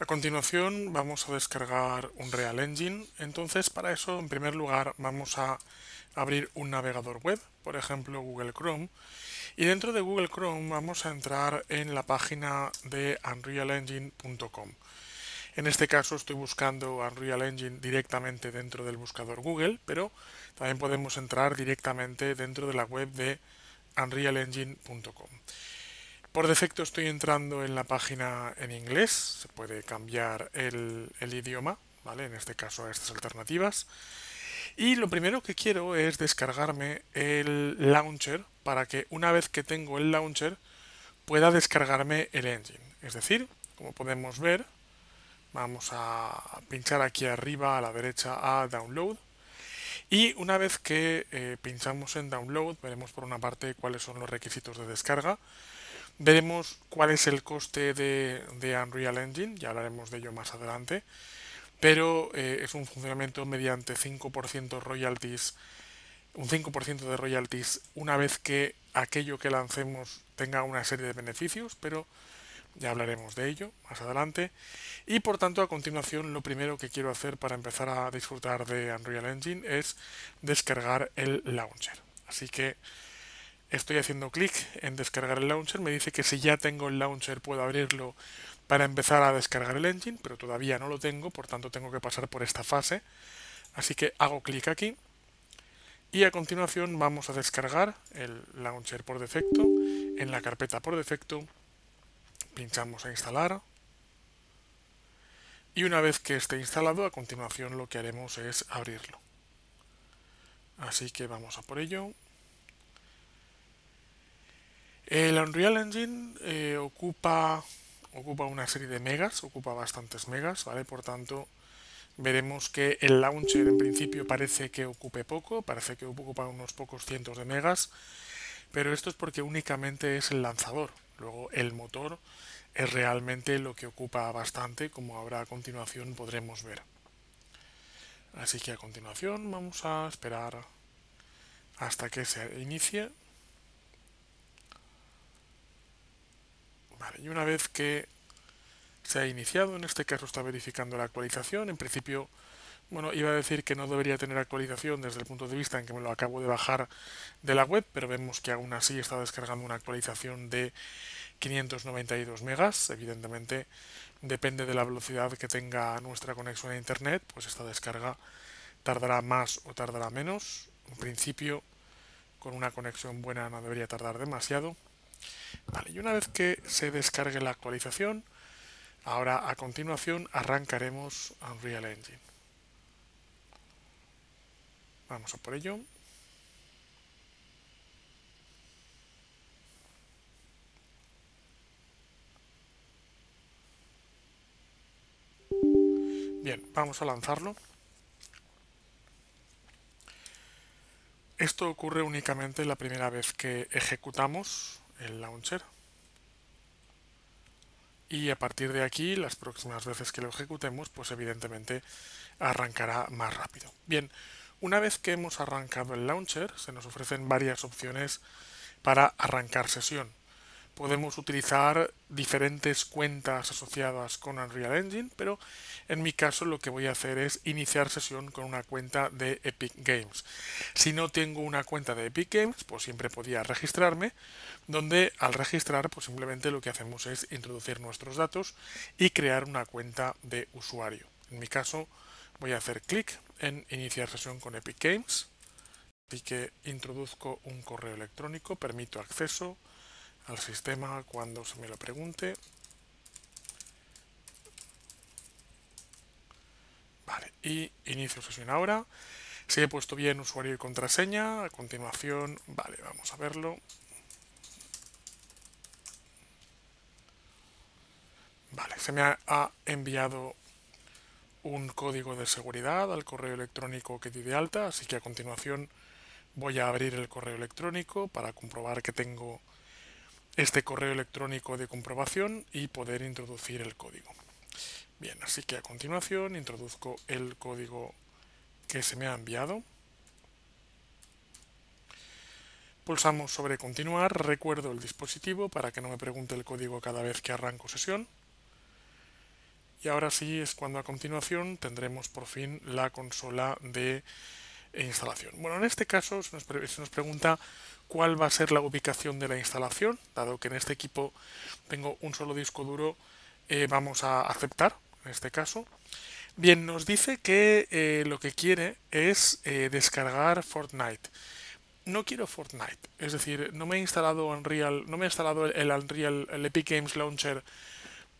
A continuación vamos a descargar un Real Engine, entonces para eso en primer lugar vamos a abrir un navegador web, por ejemplo Google Chrome, y dentro de Google Chrome vamos a entrar en la página de unrealengine.com. En este caso estoy buscando Unreal Engine directamente dentro del buscador Google, pero también podemos entrar directamente dentro de la web de unrealengine.com. Por defecto estoy entrando en la página en inglés, se puede cambiar el, idioma, ¿vale? En este caso a estas alternativas. Y lo primero que quiero es descargarme el launcher para que una vez que tengo el launcher pueda descargarme el engine. Es decir, como podemos ver, vamos a pinchar aquí arriba a la derecha a download y una vez que eh, pinchamos en download veremos por una parte cuáles son los requisitos de descarga Veremos cuál es el coste de, de Unreal Engine, ya hablaremos de ello más adelante, pero eh, es un funcionamiento mediante 5% royalties, un 5% de royalties una vez que aquello que lancemos tenga una serie de beneficios, pero ya hablaremos de ello más adelante. Y por tanto, a continuación, lo primero que quiero hacer para empezar a disfrutar de Unreal Engine es descargar el launcher. Así que estoy haciendo clic en descargar el launcher, me dice que si ya tengo el launcher puedo abrirlo para empezar a descargar el engine, pero todavía no lo tengo, por tanto tengo que pasar por esta fase. Así que hago clic aquí y a continuación vamos a descargar el launcher por defecto en la carpeta por defecto. Pinchamos a instalar. Y una vez que esté instalado, a continuación lo que haremos es abrirlo. Así que vamos a por ello. El Unreal Engine eh, ocupa, ocupa una serie de megas, ocupa bastantes megas, ¿vale? Por tanto, veremos que el launcher en principio parece que ocupe poco, parece que ocupa unos pocos cientos de megas, pero esto es porque únicamente es el lanzador. Luego el motor es realmente lo que ocupa bastante, como ahora a continuación podremos ver. Así que a continuación vamos a esperar hasta que se inicie. y una vez que se ha iniciado, en este caso está verificando la actualización, en principio, bueno, iba a decir que no debería tener actualización desde el punto de vista en que me lo acabo de bajar de la web, pero vemos que aún así está descargando una actualización de 592 megas, evidentemente depende de la velocidad que tenga nuestra conexión a internet, pues esta descarga tardará más o tardará menos, en principio con una conexión buena no debería tardar demasiado, Vale, y una vez que se descargue la actualización, ahora a continuación arrancaremos Unreal Engine. Vamos a por ello. Bien, vamos a lanzarlo. Esto ocurre únicamente la primera vez que ejecutamos el launcher y a partir de aquí las próximas veces que lo ejecutemos pues evidentemente arrancará más rápido bien una vez que hemos arrancado el launcher se nos ofrecen varias opciones para arrancar sesión podemos utilizar diferentes cuentas asociadas con Unreal Engine, pero en mi caso lo que voy a hacer es iniciar sesión con una cuenta de Epic Games. Si no tengo una cuenta de Epic Games, pues siempre podía registrarme, donde al registrar pues simplemente lo que hacemos es introducir nuestros datos y crear una cuenta de usuario. En mi caso voy a hacer clic en iniciar sesión con Epic Games, así que introduzco un correo electrónico, permito acceso, al sistema cuando se me lo pregunte. Vale, y inicio sesión ahora. Si he puesto bien usuario y contraseña, a continuación, vale, vamos a verlo. Vale, se me ha enviado un código de seguridad al correo electrónico que di de alta, así que a continuación voy a abrir el correo electrónico para comprobar que tengo este correo electrónico de comprobación y poder introducir el código. Bien, así que a continuación introduzco el código que se me ha enviado. Pulsamos sobre continuar, recuerdo el dispositivo para que no me pregunte el código cada vez que arranco sesión. Y ahora sí es cuando a continuación tendremos por fin la consola de instalación. Bueno, en este caso se nos, pregunta cuál va a ser la ubicación de la instalación, dado que en este equipo tengo un solo disco duro, eh, vamos a aceptar en este caso. Bien, nos dice que eh, lo que quiere es eh, descargar Fortnite. No quiero Fortnite, es decir, no me he instalado Unreal, no me he instalado el Unreal, el Epic Games Launcher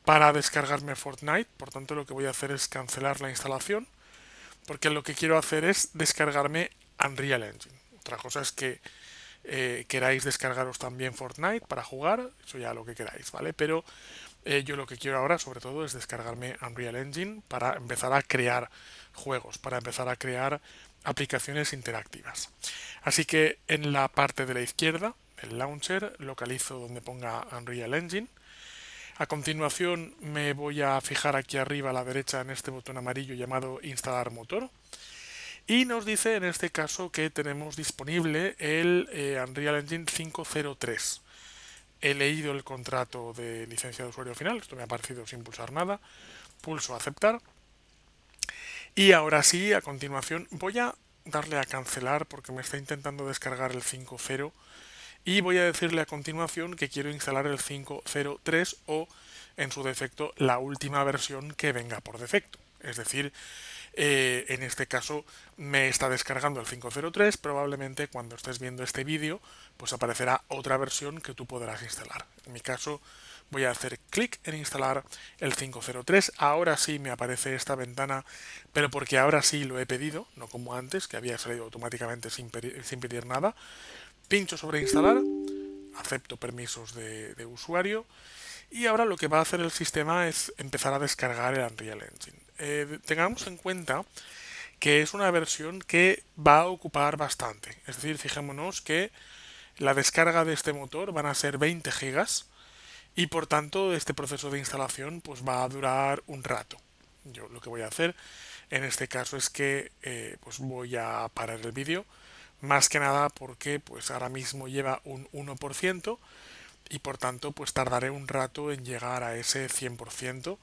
para descargarme Fortnite, por tanto lo que voy a hacer es cancelar la instalación, porque lo que quiero hacer es descargarme Unreal Engine. Otra cosa es que eh, queráis descargaros también Fortnite para jugar, eso ya lo que queráis, ¿vale? Pero eh, yo lo que quiero ahora sobre todo es descargarme Unreal Engine para empezar a crear juegos, para empezar a crear aplicaciones interactivas. Así que en la parte de la izquierda, el launcher, localizo donde ponga Unreal Engine. A continuación me voy a fijar aquí arriba a la derecha en este botón amarillo llamado instalar motor. Y nos dice en este caso que tenemos disponible el eh, Unreal Engine 503. He leído el contrato de licencia de usuario final, esto me ha parecido sin pulsar nada. Pulso aceptar. Y ahora sí, a continuación, voy a darle a cancelar porque me está intentando descargar el 5.0 y voy a decirle a continuación que quiero instalar el 5.03 o en su defecto la última versión que venga por defecto. Es decir, eh, en este caso me está descargando el 503, probablemente cuando estés viendo este vídeo pues aparecerá otra versión que tú podrás instalar. En mi caso voy a hacer clic en instalar el 503, ahora sí me aparece esta ventana, pero porque ahora sí lo he pedido, no como antes que había salido automáticamente sin, pedir nada. Pincho sobre instalar, acepto permisos de, de usuario y ahora lo que va a hacer el sistema es empezar a descargar el Unreal Engine. Eh, tengamos en cuenta que es una versión que va a ocupar bastante. Es decir, fijémonos que la descarga de este motor van a ser 20 GB y por tanto este proceso de instalación pues va a durar un rato. Yo lo que voy a hacer en este caso es que eh, pues, voy a parar el vídeo, más que nada porque pues ahora mismo lleva un 1%, y por tanto pues tardaré un rato en llegar a ese 100%.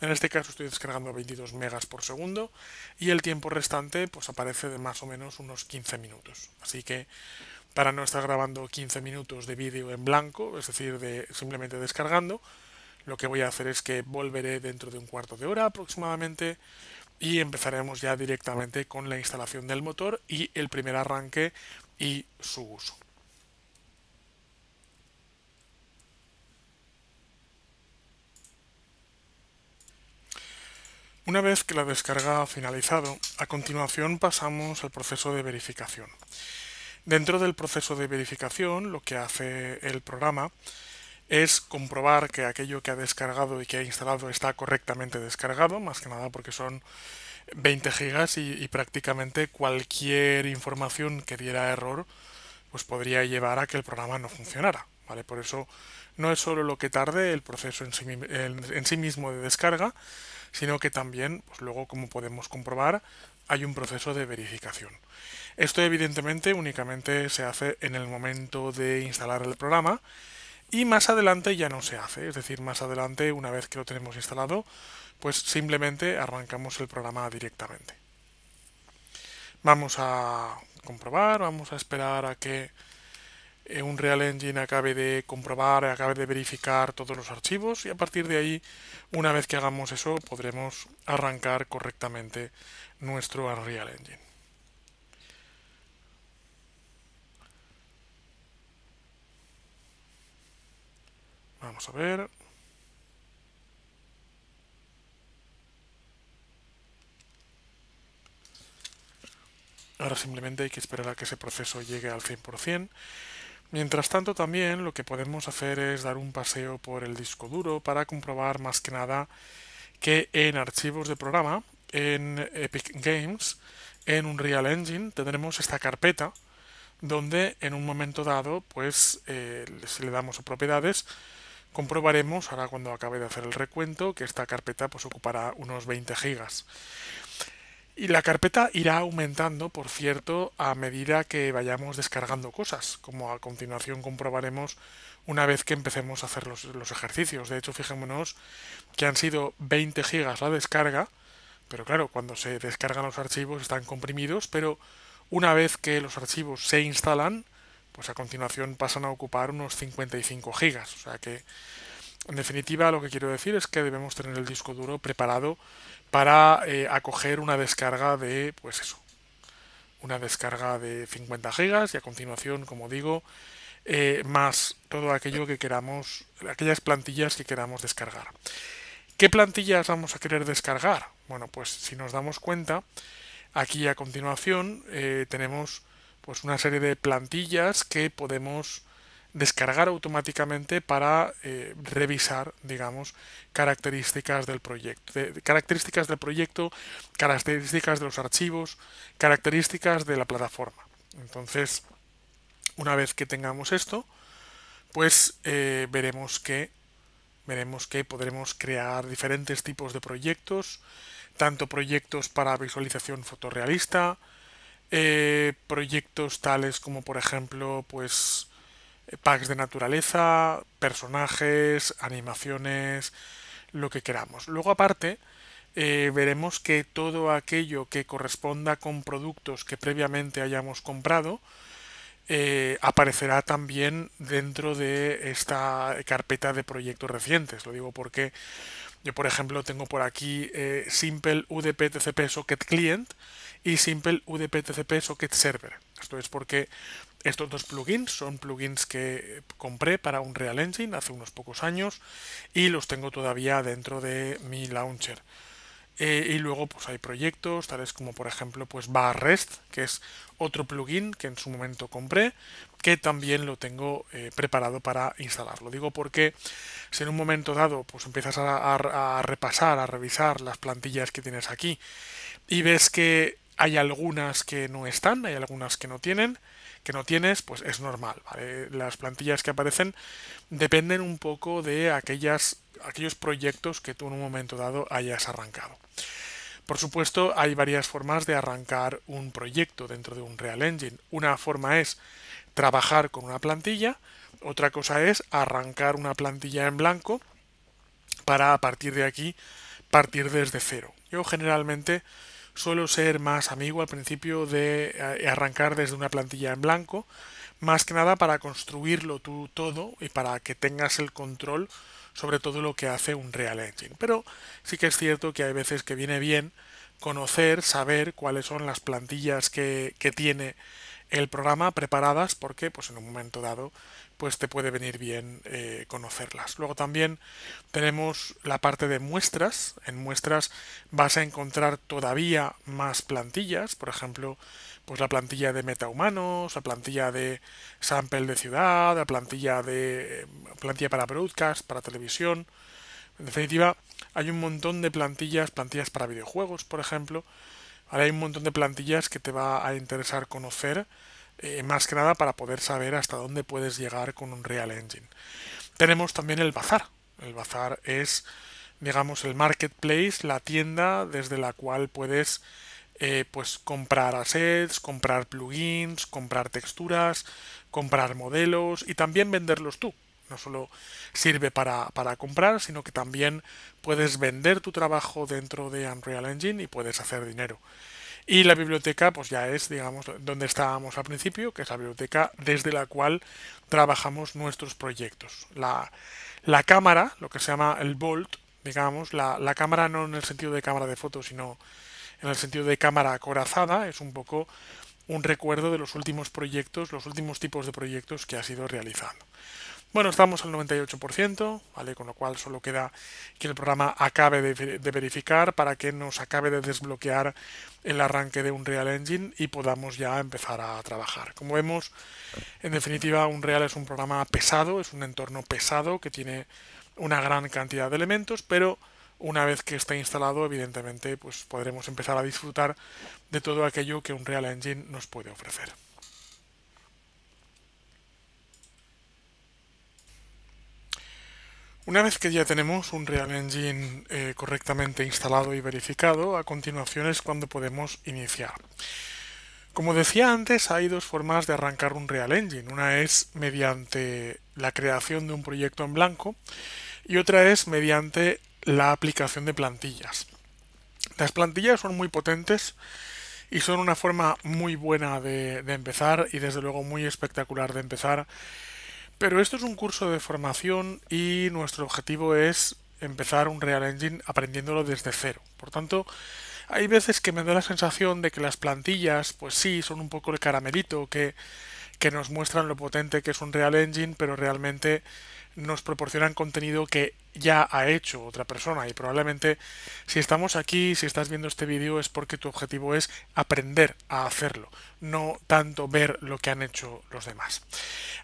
En este caso estoy descargando 22 megas por segundo y el tiempo restante pues aparece de más o menos unos 15 minutos. Así que para no estar grabando 15 minutos de vídeo en blanco, es decir, de simplemente descargando, lo que voy a hacer es que volveré dentro de un cuarto de hora aproximadamente y empezaremos ya directamente con la instalación del motor y el primer arranque y su uso. Una vez que la descarga ha finalizado, a continuación pasamos al proceso de verificación. Dentro del proceso de verificación, lo que hace el programa es comprobar que aquello que ha descargado y que ha instalado está correctamente descargado, más que nada porque son 20 gigas y, prácticamente cualquier información que diera error pues podría llevar a que el programa no funcionara. ¿vale? Por eso no es solo lo que tarde el proceso en sí mismo de descarga, sino que también, pues luego, como podemos comprobar, hay un proceso de verificación. Esto evidentemente únicamente se hace en el momento de instalar el programa y más adelante ya no se hace, es decir, más adelante una vez que lo tenemos instalado, pues simplemente arrancamos el programa directamente. Vamos a comprobar, vamos a esperar a que eh, un Real Engine acabe de comprobar, acabe de verificar todos los archivos y a partir de ahí, una vez que hagamos eso, podremos arrancar correctamente nuestro Unreal Engine. Vamos a ver. Ahora simplemente hay que esperar a que ese proceso llegue al 100%. Mientras tanto también lo que podemos hacer es dar un paseo por el disco duro para comprobar más que nada que en archivos de programa, en Epic Games, en Unreal Engine tendremos esta carpeta donde en un momento dado, pues eh, si le damos a propiedades, comprobaremos, ahora cuando acabe de hacer el recuento, que esta carpeta pues ocupará unos 20 gigas. Y la carpeta irá aumentando, por cierto, a medida que vayamos descargando cosas, como a continuación comprobaremos una vez que empecemos a hacer los, ejercicios. De hecho, fijémonos que han sido 20 gigas la descarga, pero claro, cuando se descargan los archivos están comprimidos, pero una vez que los archivos se instalan, pues a continuación pasan a ocupar unos 55 GB, O sea que, en definitiva, lo que quiero decir es que debemos tener el disco duro preparado para eh, acoger una descarga de, pues eso, una descarga de 50 GB y a continuación, como digo, eh, más todo aquello que queramos, aquellas plantillas que queramos descargar. ¿Qué plantillas vamos a querer descargar? Bueno, pues si nos damos cuenta, aquí a continuación eh, tenemos pues una serie de plantillas que podemos descargar automáticamente para eh, revisar, digamos, características del proyecto, características del proyecto, características de los archivos, características de la plataforma. Entonces, una vez que tengamos esto, pues eh, veremos que veremos que podremos crear diferentes tipos de proyectos, tanto proyectos para visualización fotorrealista, eh, proyectos tales como por ejemplo, pues packs de naturaleza, personajes, animaciones, lo que queramos. Luego aparte, eh, veremos que todo aquello que corresponda con productos que previamente hayamos comprado, eh, aparecerá también dentro de esta carpeta de proyectos recientes. Lo digo porque yo, por ejemplo, tengo por aquí eh, Simple UDP TCP Socket Client y Simple UDP TCP Socket Server. Esto es porque estos dos plugins son plugins que compré para un Real Engine hace unos pocos años y los tengo todavía dentro de mi launcher. Eh, y luego pues hay proyectos tales como por ejemplo pues Barrest, que es otro plugin que en su momento compré, que también lo tengo eh, preparado para instalarlo. digo porque si en un momento dado pues empiezas a repasar, a revisar las plantillas que tienes aquí y ves que hay algunas que no están, hay algunas que no tienen, que no tienes, pues es normal. Las plantillas que aparecen dependen un poco de aquellas, aquellos proyectos que tú en un momento dado hayas arrancado. Por supuesto, hay varias formas de arrancar un proyecto dentro de un Real Engine. Una forma es trabajar con una plantilla, otra cosa es arrancar una plantilla en blanco para a partir de aquí partir desde cero. Yo generalmente suelo ser más amigo al principio de eh, arrancar desde una plantilla en blanco, más que nada para construirlo tú todo y para que tengas el control sobre todo lo que hace un Real Engine. Pero sí que es cierto que hay veces que viene bien conocer, saber cuáles son las plantillas que, tiene el programa preparadas porque pues en un momento dado pues te puede venir bien eh, conocerlas. Luego también tenemos la parte de muestras. En muestras vas a encontrar todavía más plantillas, por ejemplo, pues la plantilla de meta humanos la plantilla de sample de ciudad, la plantilla de eh, plantilla para broadcast, para televisión. En definitiva, hay un montón de plantillas, plantillas para videojuegos, por ejemplo. Ahora hay un montón de plantillas que te va a interesar conocer eh, más que nada para poder saber hasta dónde puedes llegar con un Real Engine. Tenemos también el bazar. El bazar es, digamos, el marketplace, la tienda desde la cual puedes eh, pues, comprar assets, comprar plugins, comprar texturas, comprar modelos y también venderlos tú. No solo sirve para, para, comprar, sino que también puedes vender tu trabajo dentro de Unreal Engine y puedes hacer dinero. Y la biblioteca, pues ya es, digamos, donde estábamos al principio, que es la biblioteca desde la cual trabajamos nuestros proyectos. La, cámara, lo que se llama el bolt digamos, la, cámara no en el sentido de cámara de fotos, sino en el sentido de cámara acorazada, es un poco un recuerdo de los últimos proyectos, los últimos tipos de proyectos que ha sido realizando. Bueno, estamos al 98%, Con lo cual solo queda que el programa acabe de, verificar para que nos acabe de desbloquear el arranque de Unreal Engine y podamos ya empezar a trabajar. Como vemos, en definitiva, Unreal es un programa pesado, es un entorno pesado que tiene una gran cantidad de elementos, pero una vez que esté instalado, evidentemente, pues podremos empezar a disfrutar de todo aquello que Unreal Engine nos puede ofrecer. Una vez que ya tenemos un Real Engine eh, correctamente instalado y verificado, a continuación es cuando podemos iniciar. Como decía antes, hay dos formas de arrancar un Real Engine. Una es mediante la creación de un proyecto en blanco y otra es mediante la aplicación de plantillas. Las plantillas son muy potentes y son una forma muy buena de empezar y desde luego muy espectacular de empezar pero esto es un curso de formación y nuestro objetivo es empezar un Real Engine aprendiéndolo desde cero. Por tanto, hay veces que me da la sensación de que las plantillas, pues sí, son un poco el caramelito que, que nos muestran lo potente que es un Real Engine, pero realmente nos proporcionan contenido que ya ha hecho otra persona y probablemente si estamos aquí, si estás viendo este vídeo es porque tu objetivo es aprender a hacerlo, no tanto ver lo que han hecho los demás.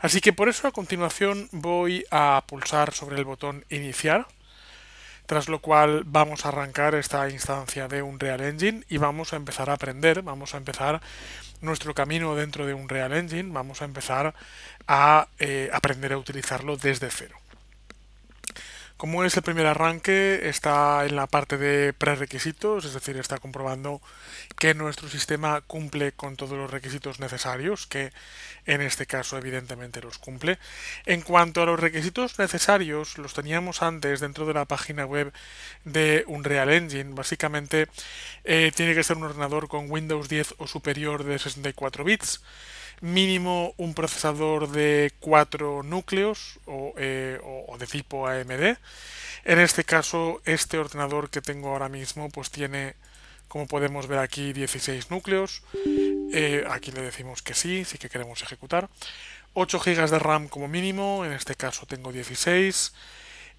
Así que por eso a continuación voy a pulsar sobre el botón iniciar, tras lo cual vamos a arrancar esta instancia de un Unreal Engine y vamos a empezar a aprender, vamos a empezar nuestro camino dentro de un Real Engine, vamos a empezar a eh, aprender a utilizarlo desde cero. Como es el primer arranque, está en la parte de prerequisitos, es decir, está comprobando que nuestro sistema cumple con todos los requisitos necesarios, que en este caso evidentemente los cumple. En cuanto a los requisitos necesarios, los teníamos antes dentro de la página web de Unreal Engine. Básicamente eh, tiene que ser un ordenador con Windows 10 o superior de 64 bits mínimo un procesador de 4 núcleos eh, o, de tipo AMD. En este caso, este ordenador que tengo ahora mismo, pues tiene, como podemos ver aquí, 16 núcleos. Eh, aquí le decimos que sí, sí que queremos ejecutar. 8 GB de RAM como mínimo, en este caso tengo 16.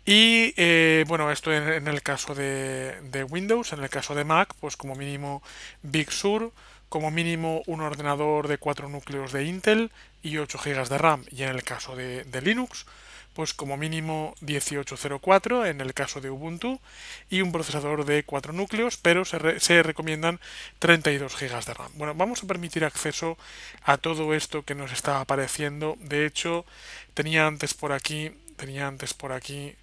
Y eh, bueno, esto en, el caso de, Windows, en el caso de Mac, pues como mínimo Big Sur como mínimo un ordenador de 4 núcleos de Intel y 8 GB de RAM y en el caso de, Linux pues como mínimo 1804 en el caso de Ubuntu y un procesador de 4 núcleos pero se, se recomiendan 32 GB de RAM. Bueno, vamos a permitir acceso a todo esto que nos está apareciendo. De hecho, tenía antes por aquí, tenía antes por aquí,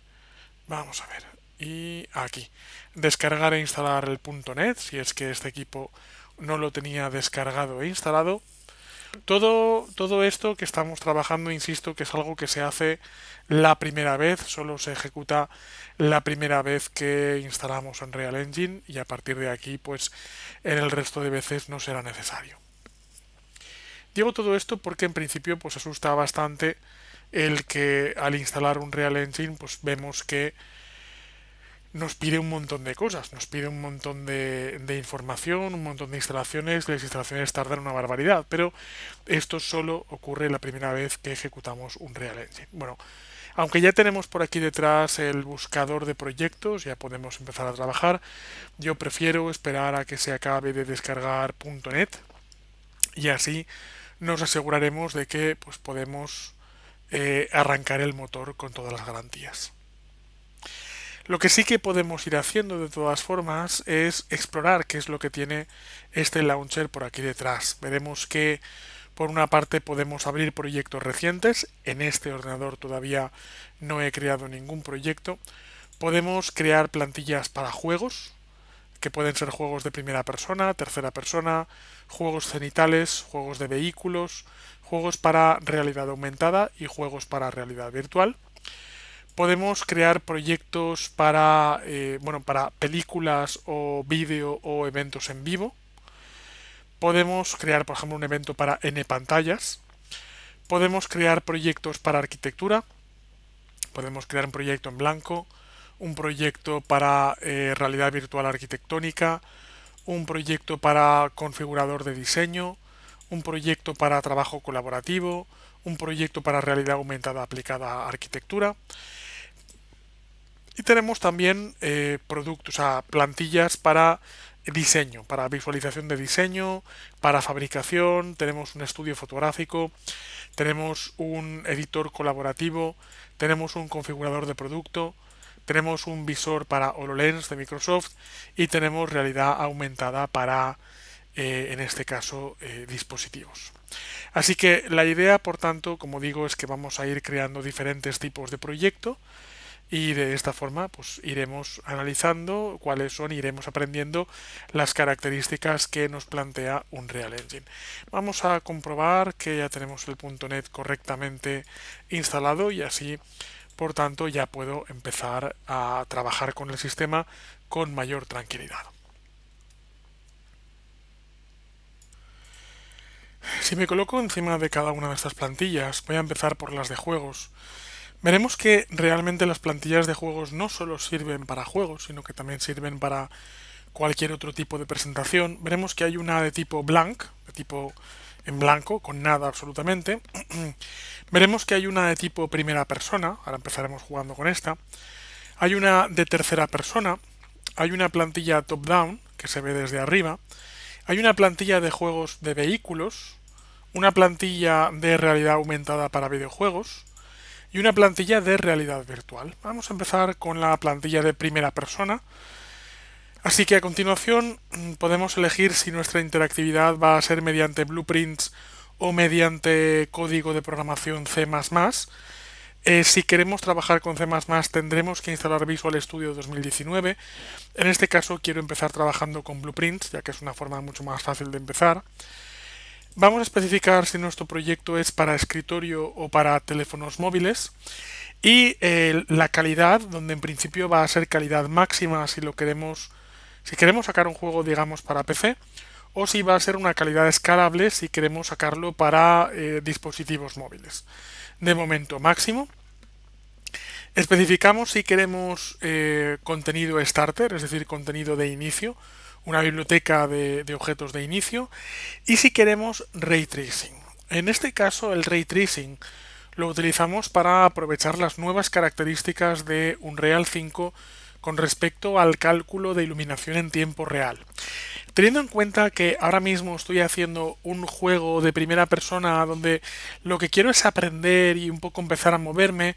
vamos a ver, y aquí, descargar e instalar el .NET si es que este equipo no lo tenía descargado e instalado. Todo, todo esto que estamos trabajando, insisto, que es algo que se hace la primera vez, solo se ejecuta la primera vez que instalamos real Engine y a partir de aquí, pues en el resto de veces no será necesario. Digo todo esto porque en principio pues asusta bastante el que al instalar un real Engine pues vemos que nos pide un montón de cosas, nos pide un montón de, información, un montón de instalaciones, las instalaciones tardan una barbaridad, pero esto solo ocurre la primera vez que ejecutamos un Real Engine. Bueno, aunque ya tenemos por aquí detrás el buscador de proyectos, ya podemos empezar a trabajar. Yo prefiero esperar a que se acabe de descargar .NET y así nos aseguraremos de que pues, podemos eh, arrancar el motor con todas las garantías. Lo que sí que podemos ir haciendo de todas formas es explorar qué es lo que tiene este launcher por aquí detrás. Veremos que por una parte podemos abrir proyectos recientes, en este ordenador todavía no he creado ningún proyecto. Podemos crear plantillas para juegos, que pueden ser juegos de primera persona, tercera persona, juegos cenitales, juegos de vehículos, juegos para realidad aumentada y juegos para realidad virtual podemos crear proyectos para, eh, bueno, para películas o vídeo o eventos en vivo. Podemos crear, por ejemplo, un evento para N pantallas. Podemos crear proyectos para arquitectura. Podemos crear un proyecto en blanco, un proyecto para eh, realidad virtual arquitectónica, un proyecto para configurador de diseño, un proyecto para trabajo colaborativo, un proyecto para realidad aumentada aplicada a arquitectura. Y tenemos también eh, productos, o plantillas para diseño, para visualización de diseño, para fabricación, tenemos un estudio fotográfico, tenemos un editor colaborativo, tenemos un configurador de producto, tenemos un visor para HoloLens de Microsoft y tenemos realidad aumentada para, eh, en este caso, eh, dispositivos. Así que la idea, por tanto, como digo, es que vamos a ir creando diferentes tipos de proyecto y de esta forma pues iremos analizando cuáles son, iremos aprendiendo las características que nos plantea un Real Engine. Vamos a comprobar que ya tenemos el .NET correctamente instalado y así por tanto ya puedo empezar a trabajar con el sistema con mayor tranquilidad. Si me coloco encima de cada una de estas plantillas, voy a empezar por las de juegos. Veremos que realmente las plantillas de juegos no solo sirven para juegos, sino que también sirven para cualquier otro tipo de presentación. Veremos que hay una de tipo blank, de tipo en blanco, con nada absolutamente. Veremos que hay una de tipo primera persona, ahora empezaremos jugando con esta. Hay una de tercera persona, hay una plantilla top-down, que se ve desde arriba. Hay una plantilla de juegos de vehículos, una plantilla de realidad aumentada para videojuegos, y una plantilla de realidad virtual. Vamos a empezar con la plantilla de primera persona. Así que a continuación mm, podemos elegir si nuestra interactividad va a ser mediante blueprints o mediante código de programación C++. Eh, si queremos trabajar con C++ tendremos que instalar Visual Studio 2019. En este caso quiero empezar trabajando con blueprints, ya que es una forma mucho más fácil de empezar. Vamos a especificar si nuestro proyecto es para escritorio o para teléfonos móviles y eh, la calidad, donde en principio va a ser calidad máxima si lo queremos, si queremos sacar un juego, digamos, para PC, o si va a ser una calidad escalable si queremos sacarlo para eh, dispositivos móviles. De momento máximo. Especificamos si queremos eh, contenido starter, es decir, contenido de inicio, una biblioteca de, objetos de inicio y si queremos ray tracing. En este caso el ray tracing lo utilizamos para aprovechar las nuevas características de Real 5 con respecto al cálculo de iluminación en tiempo real. Teniendo en cuenta que ahora mismo estoy haciendo un juego de primera persona donde lo que quiero es aprender y un poco empezar a moverme,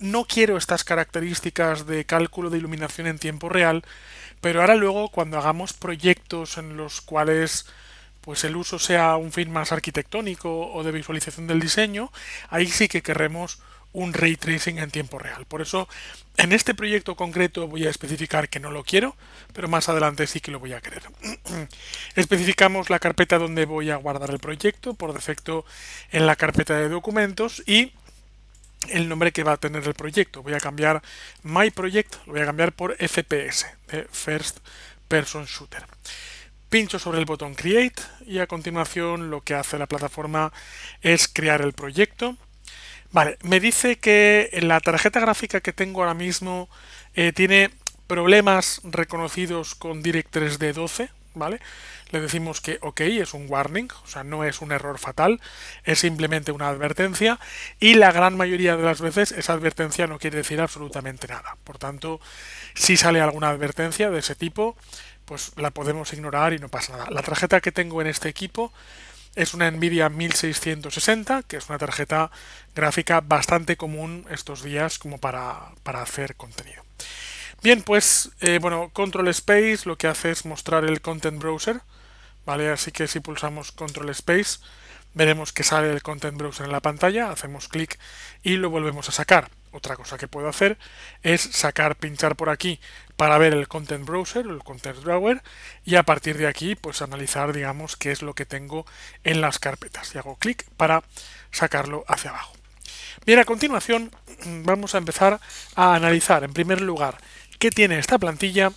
no quiero estas características de cálculo de iluminación en tiempo real, pero ahora luego cuando hagamos proyectos en los cuales pues el uso sea un fin más arquitectónico o de visualización del diseño, ahí sí que querremos un ray tracing en tiempo real. Por eso en este proyecto concreto voy a especificar que no lo quiero, pero más adelante sí que lo voy a querer. Especificamos la carpeta donde voy a guardar el proyecto, por defecto en la carpeta de documentos y el nombre que va a tener el proyecto. Voy a cambiar My Project, lo voy a cambiar por FPS, de First Person Shooter. Pincho sobre el botón Create y a continuación lo que hace la plataforma es crear el proyecto Vale, me dice que la tarjeta gráfica que tengo ahora mismo eh, tiene problemas reconocidos con direct 3 d 12, ¿vale? Le decimos que OK, es un warning, o sea, no es un error fatal, es simplemente una advertencia y la gran mayoría de las veces esa advertencia no quiere decir absolutamente nada. Por tanto, si sale alguna advertencia de ese tipo, pues la podemos ignorar y no pasa nada. La tarjeta que tengo en este equipo es una Nvidia 1660, que es una tarjeta gráfica bastante común estos días como para, hacer contenido. Bien, pues, eh, bueno, Control Space lo que hace es mostrar el Content Browser, ¿vale? Así que si pulsamos Control Space, veremos que sale el Content Browser en la pantalla, hacemos clic y lo volvemos a sacar. Otra cosa que puedo hacer es sacar, pinchar por aquí para ver el Content Browser, el Content Drawer, y a partir de aquí, pues analizar, digamos, qué es lo que tengo en las carpetas. Y hago clic para sacarlo hacia abajo. Bien, a continuación mm, vamos a empezar a analizar, en primer lugar, qué tiene esta plantilla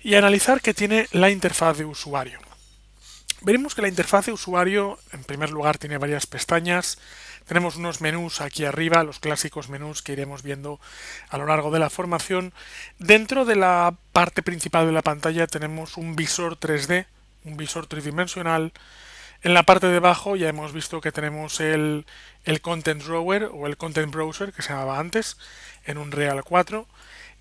y analizar qué tiene la interfaz de usuario. Veremos que la interfaz de usuario, en primer lugar, tiene varias pestañas. Tenemos unos menús aquí arriba, los clásicos menús que iremos viendo a lo largo de la formación. Dentro de la parte principal de la pantalla tenemos un visor 3D, un visor tridimensional. En la parte de abajo ya hemos visto que tenemos el, Content Drawer o el Content Browser que se llamaba antes en un Real 4.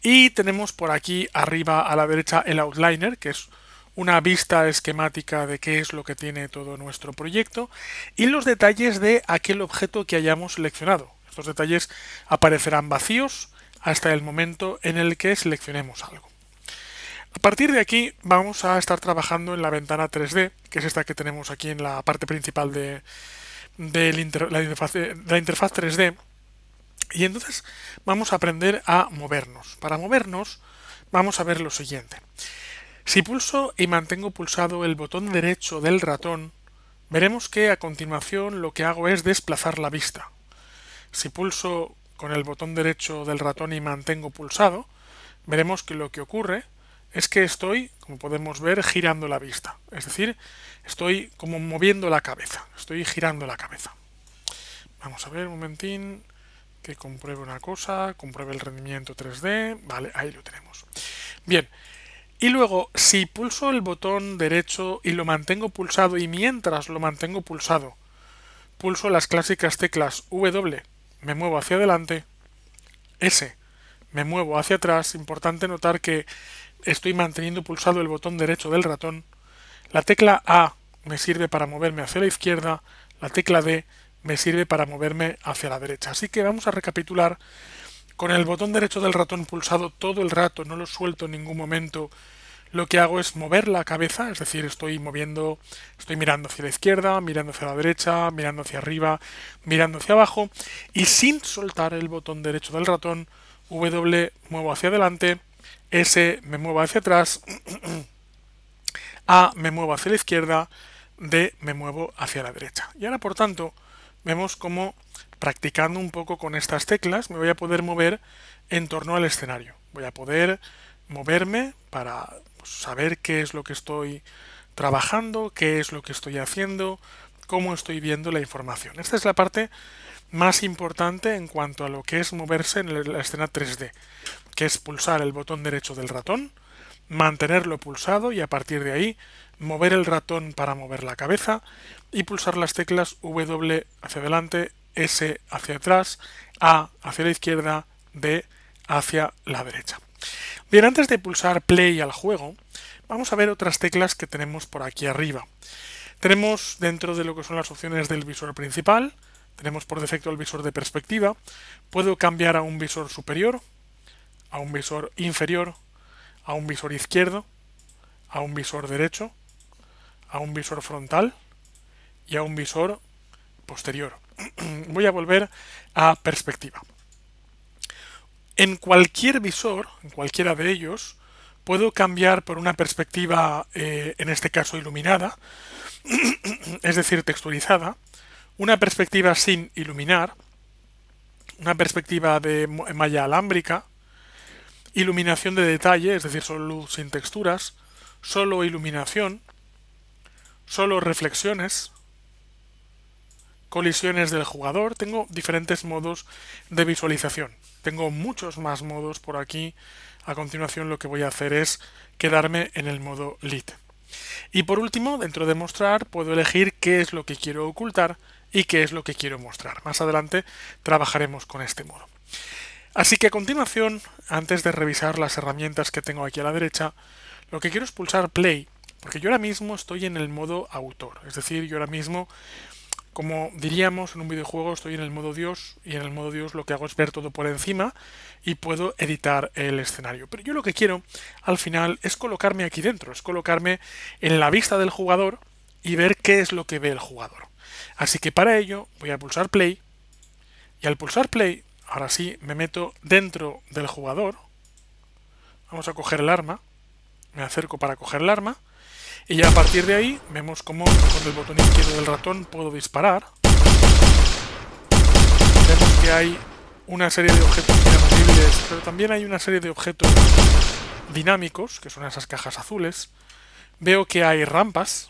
Y tenemos por aquí arriba a la derecha el Outliner, que es una vista esquemática de qué es lo que tiene todo nuestro proyecto y los detalles de aquel objeto que hayamos seleccionado. Estos detalles aparecerán vacíos hasta el momento en el que seleccionemos algo. A partir de aquí vamos a estar trabajando en la ventana 3D, que es esta que tenemos aquí en la parte principal de, la, interfaz, la interfaz 3D. Y entonces vamos a aprender a movernos. Para movernos vamos a ver lo siguiente. Si pulso y mantengo pulsado el botón derecho del ratón, veremos que a continuación lo que hago es desplazar la vista. Si pulso con el botón derecho del ratón y mantengo pulsado, veremos que lo que ocurre es que estoy, como podemos ver, girando la vista. Es decir, estoy como moviendo la cabeza, estoy girando la cabeza. Vamos a ver un momentín que compruebe una cosa, compruebe el rendimiento 3D, vale, ahí lo tenemos. Bien, y luego, si pulso el botón derecho y lo mantengo pulsado y mientras lo mantengo pulsado, pulso las clásicas teclas W, me muevo hacia adelante, S, me muevo hacia atrás, importante notar que estoy manteniendo pulsado el botón derecho del ratón, la tecla A me sirve para moverme hacia la izquierda, la tecla D me sirve para moverme hacia la derecha. Así que vamos a recapitular con el botón derecho del ratón pulsado todo el rato, no lo suelto en ningún momento, lo que hago es mover la cabeza, es decir, estoy moviendo, estoy mirando hacia la izquierda, mirando hacia la derecha, mirando hacia arriba, mirando hacia abajo, y sin soltar el botón derecho del ratón, W muevo hacia adelante, S me muevo hacia atrás, A me muevo hacia la izquierda, D me muevo hacia la derecha. Y ahora, por tanto, vemos cómo practicando un poco con estas teclas me voy a poder mover en torno al escenario. Voy a poder moverme para pues, saber qué es lo que estoy trabajando, qué es lo que estoy haciendo, cómo estoy viendo la información. Esta es la parte más importante en cuanto a lo que es moverse en la escena 3D, que es pulsar el botón derecho del ratón, mantenerlo pulsado y a partir de ahí mover el ratón para mover la cabeza y pulsar las teclas W hacia adelante, S hacia atrás, A hacia la izquierda, B hacia la derecha. Bien, antes de pulsar play al juego, vamos a ver otras teclas que tenemos por aquí arriba. Tenemos dentro de lo que son las opciones del visor principal, tenemos por defecto el visor de perspectiva, puedo cambiar a un visor superior, a un visor inferior, a un visor izquierdo, a un visor derecho, a un visor frontal y a un visor posterior. Voy a volver a perspectiva. En cualquier visor, en cualquiera de ellos, puedo cambiar por una perspectiva, eh, en este caso iluminada, es decir, texturizada, una perspectiva sin iluminar, una perspectiva de malla alámbrica, iluminación de detalle, es decir, solo luz sin texturas, solo iluminación, solo reflexiones, colisiones del jugador, tengo diferentes modos de visualización. Tengo muchos más modos por aquí. A continuación lo que voy a hacer es quedarme en el modo Lead. Y por último, dentro de mostrar, puedo elegir qué es lo que quiero ocultar y qué es lo que quiero mostrar. Más adelante trabajaremos con este modo. Así que a continuación, antes de revisar las herramientas que tengo aquí a la derecha, lo que quiero es pulsar Play porque yo ahora mismo estoy en el modo autor, es decir, yo ahora mismo, como diríamos en un videojuego, estoy en el modo Dios y en el modo Dios lo que hago es ver todo por encima y puedo editar el escenario. Pero yo lo que quiero al final es colocarme aquí dentro, es colocarme en la vista del jugador y ver qué es lo que ve el jugador. Así que para ello voy a pulsar play y al pulsar play, ahora sí, me meto dentro del jugador. Vamos a coger el arma. Me acerco para coger el arma y ya a partir de ahí vemos cómo con el botón izquierdo del ratón puedo disparar. Vemos que hay una serie de objetos inamovibles pero también hay una serie de objetos dinámicos, que son esas cajas azules. Veo que hay rampas.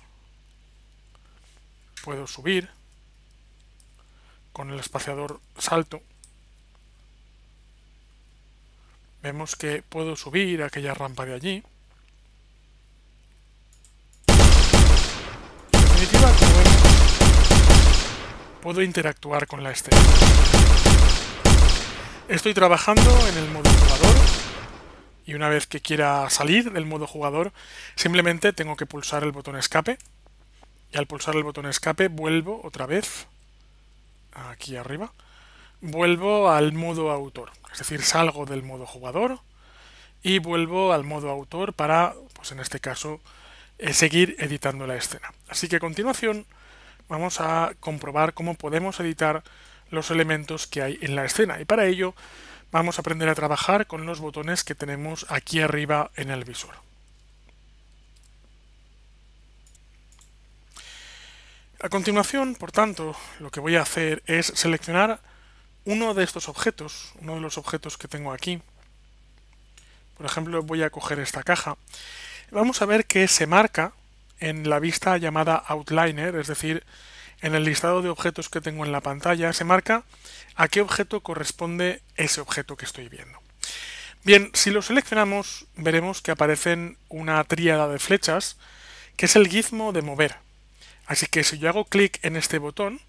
Puedo subir. Con el espaciador salto. Vemos que puedo subir aquella rampa de allí. puedo, interactuar con la estrella. Estoy trabajando en el modo jugador y una vez que quiera salir del modo jugador, simplemente tengo que pulsar el botón escape y al pulsar el botón escape vuelvo otra vez aquí arriba vuelvo al modo autor es decir salgo del modo jugador y vuelvo al modo autor para pues en este caso eh, seguir editando la escena. Así que a continuación vamos a comprobar cómo podemos editar los elementos que hay en la escena y para ello vamos a aprender a trabajar con los botones que tenemos aquí arriba en el visor. A continuación, por tanto, lo que voy a hacer es seleccionar uno de estos objetos, uno de los objetos que tengo aquí. Por ejemplo, voy a coger esta caja vamos a ver que se marca en la vista llamada Outliner, es decir, en el listado de objetos que tengo en la pantalla, se marca a qué objeto corresponde ese objeto que estoy viendo. Bien, si lo seleccionamos, veremos que aparecen una tríada de flechas, que es el gizmo de mover. Así que si yo hago clic en este botón,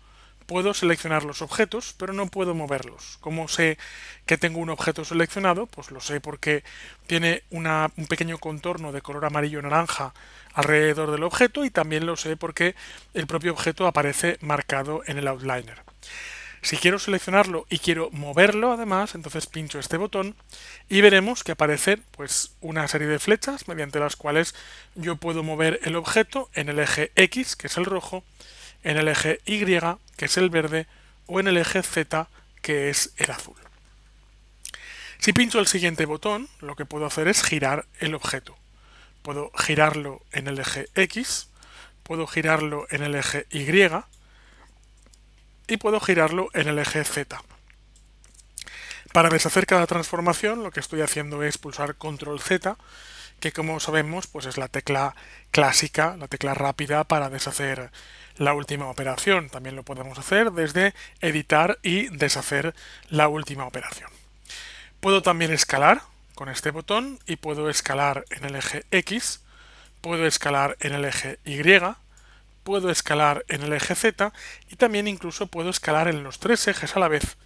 puedo seleccionar los objetos, pero no puedo moverlos. Como sé que tengo un objeto seleccionado, pues lo sé porque tiene un pequeño contorno de color amarillo-naranja alrededor del objeto y también lo sé porque el propio objeto aparece marcado en el outliner. Si quiero seleccionarlo y quiero moverlo además, entonces pincho este botón y veremos que aparecen pues, una serie de flechas mediante las cuales yo puedo mover el objeto en el eje X, que es el rojo, en el eje Y, que es el verde, o en el eje Z, que es el azul. Si pincho el siguiente botón, lo que puedo hacer es girar el objeto. Puedo girarlo en el eje X, puedo girarlo en el eje Y y puedo girarlo en el eje Z. Para deshacer cada transformación lo que estoy haciendo es pulsar control Z, que como sabemos pues es la tecla clásica, la tecla rápida para deshacer la última operación. También lo podemos hacer desde editar y deshacer la última operación. Puedo también escalar con este botón y puedo escalar en el eje X, puedo escalar en el eje Y, puedo escalar en el eje Z y también incluso puedo escalar en los tres ejes a la vez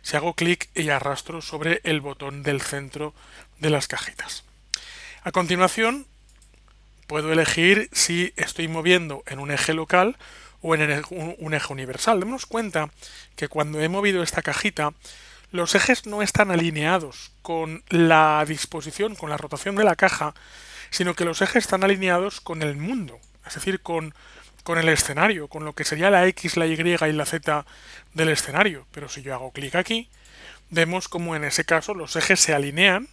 si hago clic y arrastro sobre el botón del centro de las cajitas. A continuación puedo elegir si estoy moviendo en un eje local o en un eje universal. Demos cuenta que cuando he movido esta cajita, los ejes no están alineados con la disposición, con la rotación de la caja, sino que los ejes están alineados con el mundo, es decir, con, con el escenario, con lo que sería la X, la Y y la Z del escenario. Pero si yo hago clic aquí, vemos como en ese caso los ejes se alinean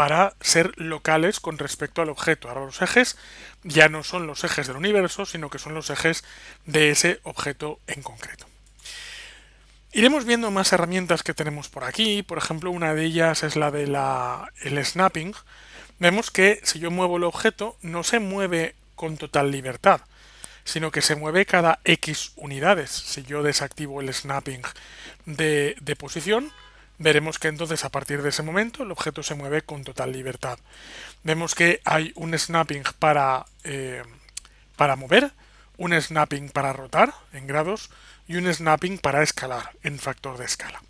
para ser locales con respecto al objeto. Ahora los ejes ya no son los ejes del universo, sino que son los ejes de ese objeto en concreto. Iremos viendo más herramientas que tenemos por aquí, por ejemplo una de ellas es la de snapping. Vemos que si yo muevo el objeto no se mueve con total libertad, sino que se mueve cada X unidades. Si yo desactivo el snapping de, de posición, veremos que entonces a partir de ese momento el objeto se mueve con total libertad. Vemos que hay un snapping para, eh, para mover, un snapping para rotar en grados y un snapping para escalar en factor de escala.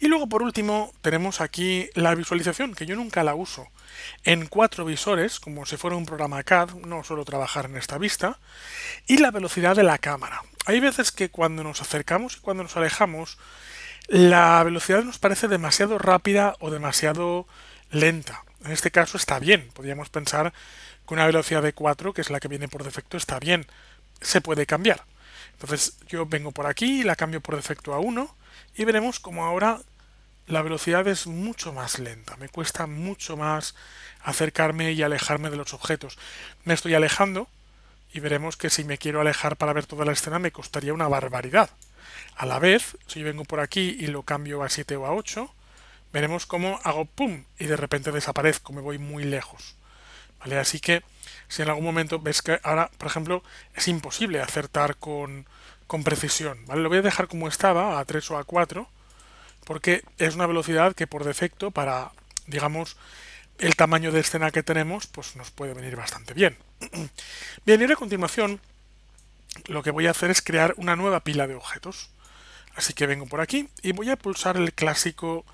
Y luego por último tenemos aquí la visualización, que yo nunca la uso. En cuatro visores, como si fuera un programa CAD, no suelo trabajar en esta vista, y la velocidad de la cámara. Hay veces que cuando nos acercamos y cuando nos alejamos la velocidad nos parece demasiado rápida o demasiado lenta. En este caso está bien. Podríamos pensar que una velocidad de 4, que es la que viene por defecto, está bien. Se puede cambiar. Entonces yo vengo por aquí, la cambio por defecto a 1 y veremos como ahora la velocidad es mucho más lenta. Me cuesta mucho más acercarme y alejarme de los objetos. Me estoy alejando y veremos que si me quiero alejar para ver toda la escena me costaría una barbaridad a la vez, si yo vengo por aquí y lo cambio a 7 o a 8, veremos cómo hago pum y de repente desaparezco, me voy muy lejos. ¿Vale? Así que si en algún momento ves que ahora, por ejemplo, es imposible acertar con, precisión, ¿vale? Lo voy a dejar como estaba, a 3 o a 4, porque es una velocidad que por defecto para, digamos, el tamaño de escena que tenemos, pues nos puede venir bastante bien. Bien, y a continuación lo que voy a hacer es crear una nueva pila de objetos. Así que vengo por aquí y voy a pulsar el clásico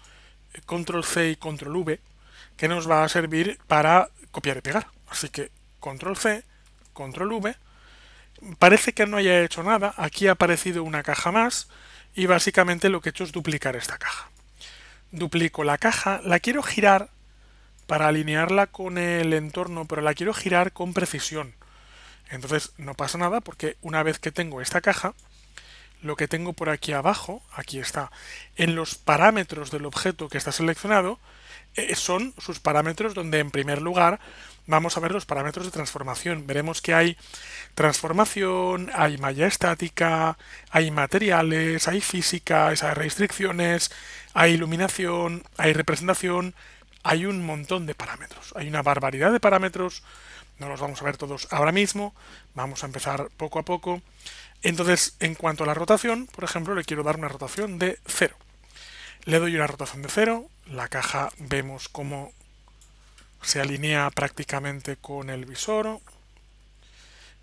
eh, control C y control V que nos va a servir para copiar y pegar. Así que control C, control V. Parece que no haya hecho nada, aquí ha aparecido una caja más y básicamente lo que he hecho es duplicar esta caja. Duplico la caja, la quiero girar para alinearla con el entorno, pero la quiero girar con precisión. Entonces no pasa nada porque una vez que tengo esta caja, lo que tengo por aquí abajo, aquí está, en los parámetros del objeto que está seleccionado, eh, son sus parámetros donde en primer lugar vamos a ver los parámetros de transformación. Veremos que hay transformación, hay malla estática, hay materiales, hay física, hay restricciones, hay iluminación, hay representación, hay un montón de parámetros, hay una barbaridad de parámetros no los vamos a ver todos ahora mismo, vamos a empezar poco a poco. Entonces, en cuanto a la rotación, por ejemplo, le quiero dar una rotación de 0. Le doy una rotación de 0, la caja vemos cómo se alinea prácticamente con el visor.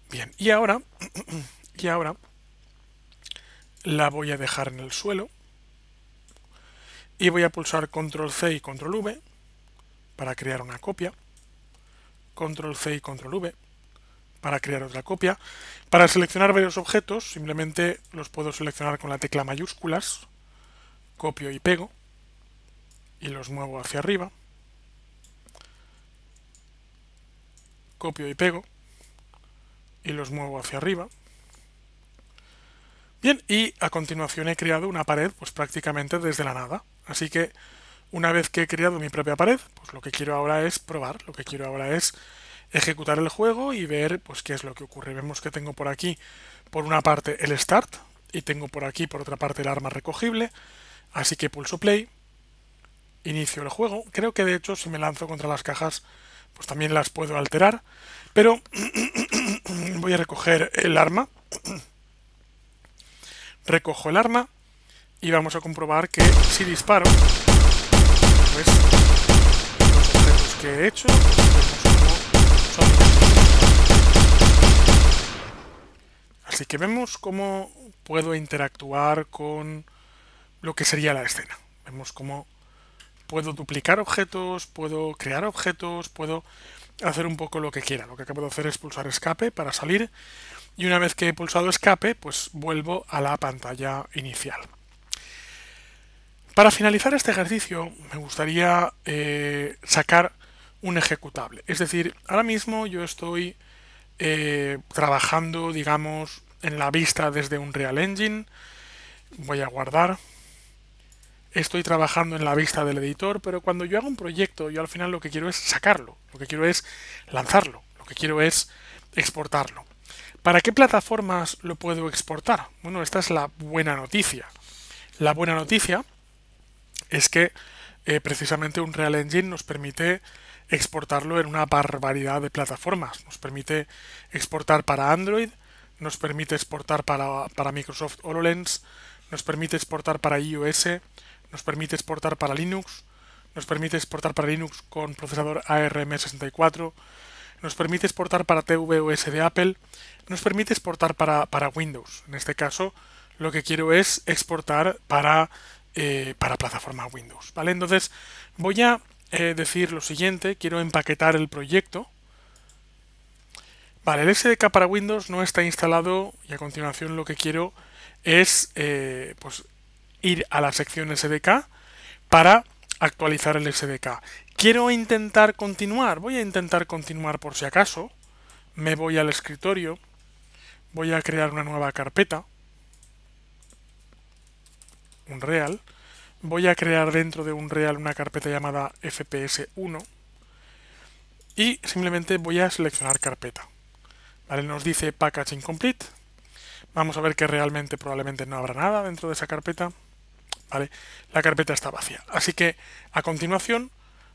Bien, y ahora, y ahora la voy a dejar en el suelo y voy a pulsar control C y control V para crear una copia control C y control V para crear otra copia. Para seleccionar varios objetos, simplemente los puedo seleccionar con la tecla mayúsculas, copio y pego, y los muevo hacia arriba, copio y pego, y los muevo hacia arriba. Bien, y a continuación he creado una pared pues prácticamente desde la nada. Así que una vez que he creado mi propia pared, pues lo que quiero ahora es probar, lo que quiero ahora es ejecutar el juego y ver pues qué es lo que ocurre. Vemos que tengo por aquí por una parte el start y tengo por aquí por otra parte el arma recogible, así que pulso play, inicio el juego. Creo que de hecho si me lanzo contra las cajas pues también las puedo alterar, pero voy a recoger el arma. Recojo el arma y vamos a comprobar que si disparo los objetos que he hecho, Así que vemos cómo puedo interactuar con lo que sería la escena. Vemos cómo puedo duplicar objetos, puedo crear objetos, puedo hacer un poco lo que quiera. Lo que acabo de hacer es pulsar escape para salir y una vez que he pulsado escape, pues vuelvo a la pantalla inicial. Para finalizar este ejercicio me gustaría eh, sacar un ejecutable. Es decir, ahora mismo yo estoy eh, trabajando, digamos, en la vista desde un real Engine. Voy a guardar. Estoy trabajando en la vista del editor, pero cuando yo hago un proyecto, yo al final lo que quiero es sacarlo, lo que quiero es lanzarlo, lo que quiero es exportarlo. ¿Para qué plataformas lo puedo exportar? Bueno, esta es la buena noticia. La buena noticia es que eh, precisamente un Real Engine nos permite exportarlo en una barbaridad de plataformas. Nos permite exportar para Android, nos permite exportar para, Microsoft HoloLens, nos permite exportar para iOS, nos permite exportar para Linux, nos permite exportar para Linux con procesador ARM64, nos permite exportar para TVOS de Apple, nos permite exportar para, para Windows. En este caso, lo que quiero es exportar para eh, para plataforma Windows. ¿vale? Entonces voy a eh, decir lo siguiente, quiero empaquetar el proyecto. Vale, el SDK para Windows no está instalado y a continuación lo que quiero es eh, pues, ir a la sección SDK para actualizar el SDK. Quiero intentar continuar, voy a intentar continuar por si acaso. Me voy al escritorio, voy a crear una nueva carpeta un real. Voy a crear dentro de un real una carpeta llamada fps1 y simplemente voy a seleccionar carpeta. Vale, nos dice package incomplete. Vamos a ver que realmente probablemente no habrá nada dentro de esa carpeta. Vale, la carpeta está vacía. Así que a continuación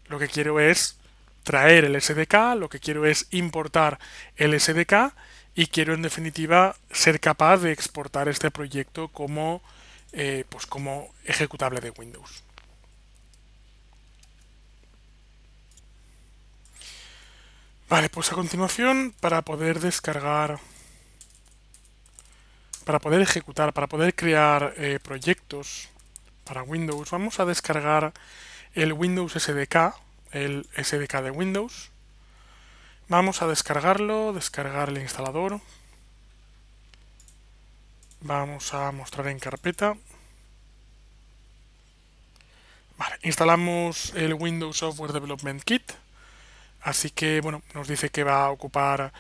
lo que quiero es traer el SDK, lo que quiero es importar el SDK y quiero en definitiva ser capaz de exportar este proyecto como eh, pues como ejecutable de Windows. Vale, pues a continuación, para poder descargar, para poder ejecutar, para poder crear eh, proyectos para Windows, vamos a descargar el Windows SDK, el SDK de Windows. Vamos a descargarlo, descargar el instalador. Vamos a mostrar en carpeta. instalamos el Windows Software Development Kit. Así que, bueno, nos dice que va a ocupar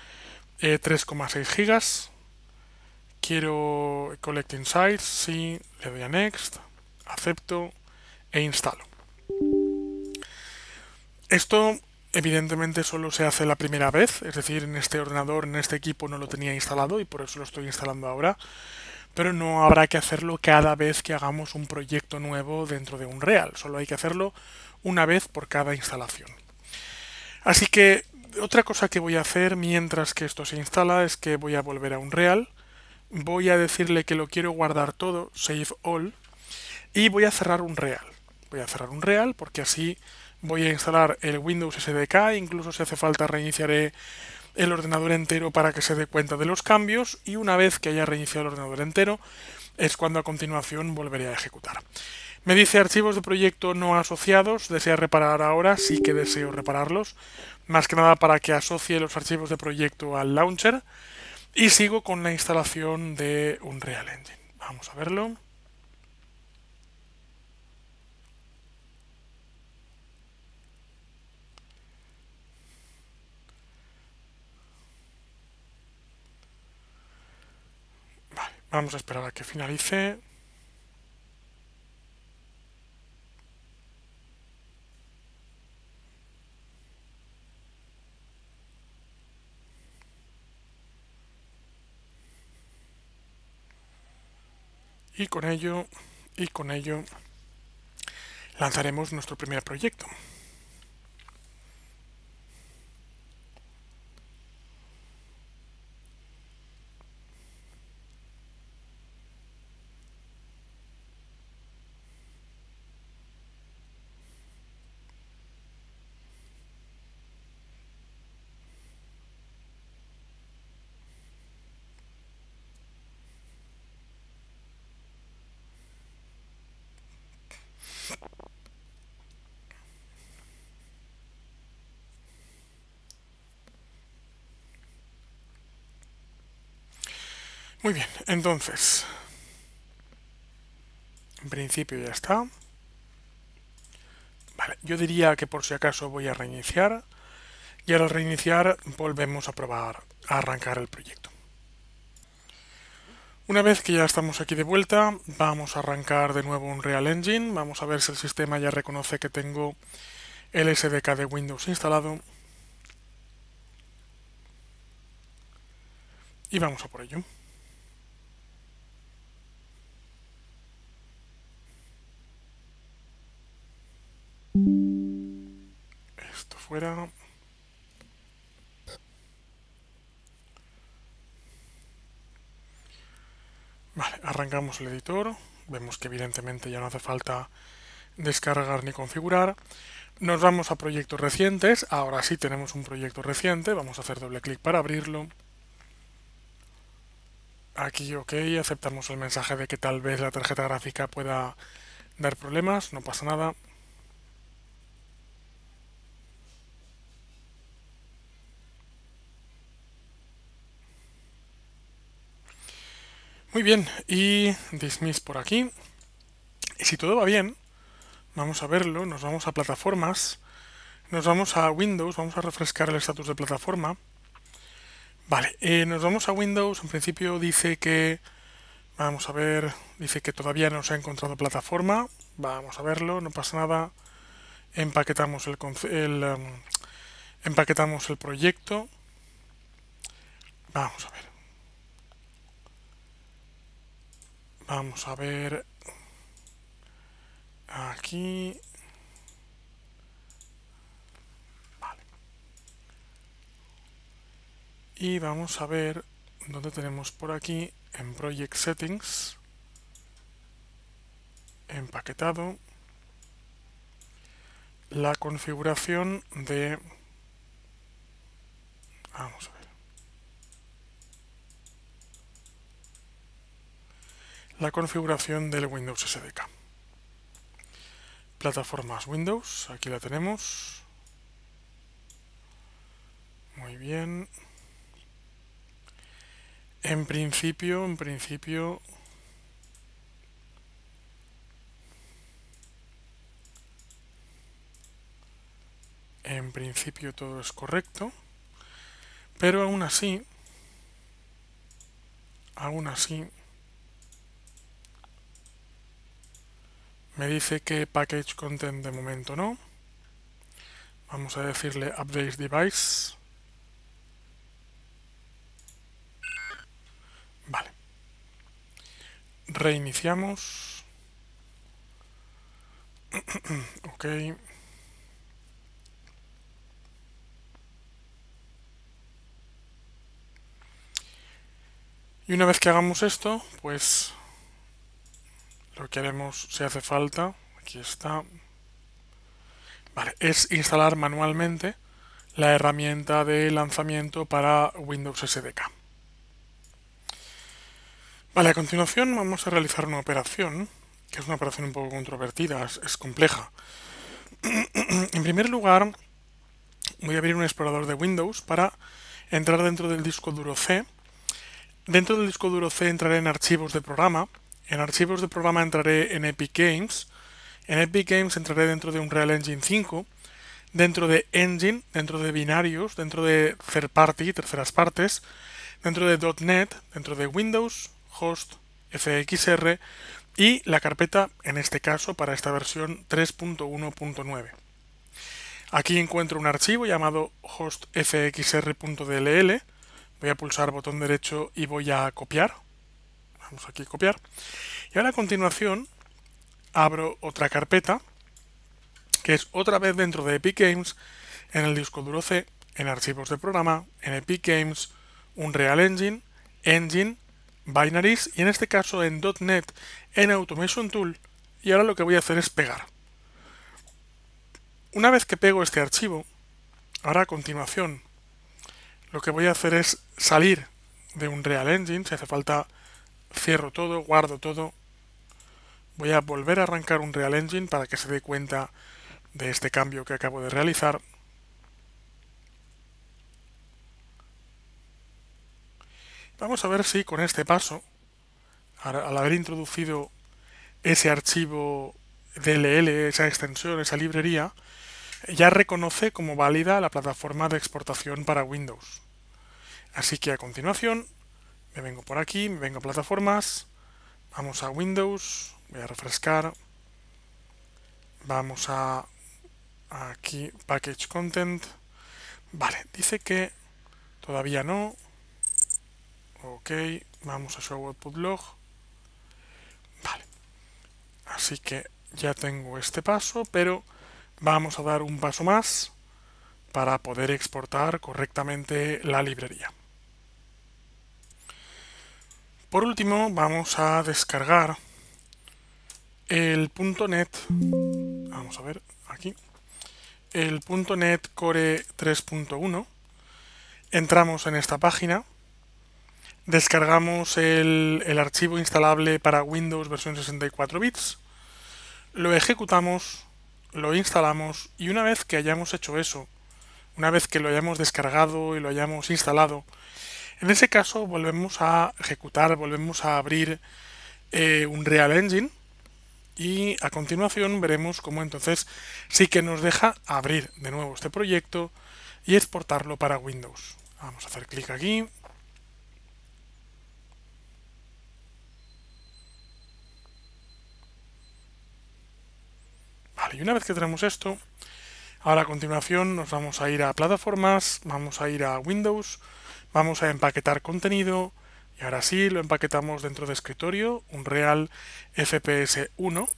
3,6 eh, gigas. Quiero Collect Size, sí, le doy a Next, acepto e instalo. Esto Evidentemente solo se hace la primera vez, es decir, en este ordenador, en este equipo no lo tenía instalado y por eso lo estoy instalando ahora, pero no habrá que hacerlo cada vez que hagamos un proyecto nuevo dentro de un Real, solo hay que hacerlo una vez por cada instalación. Así que otra cosa que voy a hacer mientras que esto se instala es que voy a volver a un Real, voy a decirle que lo quiero guardar todo, save all, y voy a cerrar un Real. Voy a cerrar un Real porque así voy a instalar el Windows SDK, incluso si hace falta reiniciaré el ordenador entero para que se dé cuenta de los cambios y una vez que haya reiniciado el ordenador entero es cuando a continuación volveré a ejecutar. Me dice archivos de proyecto no asociados, desea reparar ahora, sí que deseo repararlos, más que nada para que asocie los archivos de proyecto al launcher y sigo con la instalación de Unreal Engine. Vamos a verlo. Vamos a esperar a que finalice. Y con ello, y con ello lanzaremos nuestro primer proyecto. Entonces, en principio ya está. yo diría que por si acaso voy a reiniciar. Y al reiniciar volvemos a probar a arrancar el proyecto. Una vez que ya estamos aquí de vuelta, vamos a arrancar de nuevo un Real Engine. Vamos a ver si el sistema ya reconoce que tengo el SDK de Windows instalado. Y vamos a por ello. fuera. Vale, arrancamos el editor. Vemos que evidentemente ya no hace falta descargar ni configurar. Nos vamos a proyectos recientes. Ahora sí tenemos un proyecto reciente. Vamos a hacer doble clic para abrirlo. Aquí OK, aceptamos el mensaje de que tal vez la tarjeta gráfica pueda dar problemas. No pasa nada. Muy bien, y dismiss por aquí. Y si todo va bien, vamos a verlo, nos vamos a plataformas, nos vamos a Windows, vamos a refrescar el estatus de plataforma. Vale, eh, nos vamos a Windows, en principio dice que, vamos a ver, dice que todavía no se ha encontrado plataforma, vamos a verlo, no pasa nada, empaquetamos el, em, empaquetamos el proyecto, vamos a ver. Vamos a ver aquí. Vale. Y vamos a ver dónde tenemos por aquí en Project Settings, empaquetado, la configuración de... Vamos a ver. la configuración del Windows SDK. Plataformas Windows, aquí la tenemos. Muy bien. En principio, en principio... En principio todo es correcto. Pero aún así... Aún así, Me dice que package content de momento no. Vamos a decirle update device. Vale. Reiniciamos. ok. Y una vez que hagamos esto, pues lo que haremos si hace falta, aquí está, es instalar manualmente la herramienta de lanzamiento para Windows SDK. a continuación vamos a realizar una operación, que es una operación un poco controvertida, es compleja. en primer lugar, voy a abrir un explorador de Windows para entrar dentro del disco duro C. Dentro del disco duro C entraré en archivos de programa, en archivos de programa entraré en Epic Games. En Epic Games entraré dentro de Unreal Engine 5, dentro de Engine, dentro de binarios, dentro de third party, terceras partes, dentro de .NET, dentro de Windows, host, FXR y la carpeta, en este caso, para esta versión 3.1.9. Aquí encuentro un archivo llamado hostfxr.dll. Voy a pulsar botón derecho y voy a copiar. Vamos aquí a copiar. Y ahora a continuación abro otra carpeta, que es otra vez dentro de Epic Games, en el disco duro C, en archivos de programa, en Epic Games, Unreal Engine, Engine, Binaries y en este caso en .NET, en Automation Tool. Y ahora lo que voy a hacer es pegar. Una vez que pego este archivo, ahora a continuación, lo que voy a hacer es salir de Unreal Engine, si hace falta cierro todo, guardo todo. Voy a volver a arrancar un Real Engine para que se dé cuenta de este cambio que acabo de realizar. Vamos a ver si con este paso, al haber introducido ese archivo DLL, esa extensión, esa librería, ya reconoce como válida la plataforma de exportación para Windows. Así que a continuación me vengo por aquí, me vengo a plataformas, vamos a Windows, voy a refrescar, vamos a aquí Package Content, vale, dice que todavía no, ok, vamos a Show Output Log, vale, así que ya tengo este paso, pero vamos a dar un paso más para poder exportar correctamente la librería. Por último, vamos a descargar el .NET, vamos a ver aquí, el .NET Core 3.1. Entramos en esta página, descargamos el, el archivo instalable para Windows versión 64 bits, lo ejecutamos, lo instalamos y una vez que hayamos hecho eso, una vez que lo hayamos descargado y lo hayamos instalado, en ese caso volvemos a ejecutar, volvemos a abrir eh, un Real Engine y a continuación veremos cómo entonces sí que nos deja abrir de nuevo este proyecto y exportarlo para Windows. Vamos a hacer clic aquí. Vale, y una vez que tenemos esto, ahora a continuación nos vamos a ir a plataformas, vamos a ir a Windows, Vamos a empaquetar contenido y ahora sí lo empaquetamos dentro de escritorio, un real FPS 1.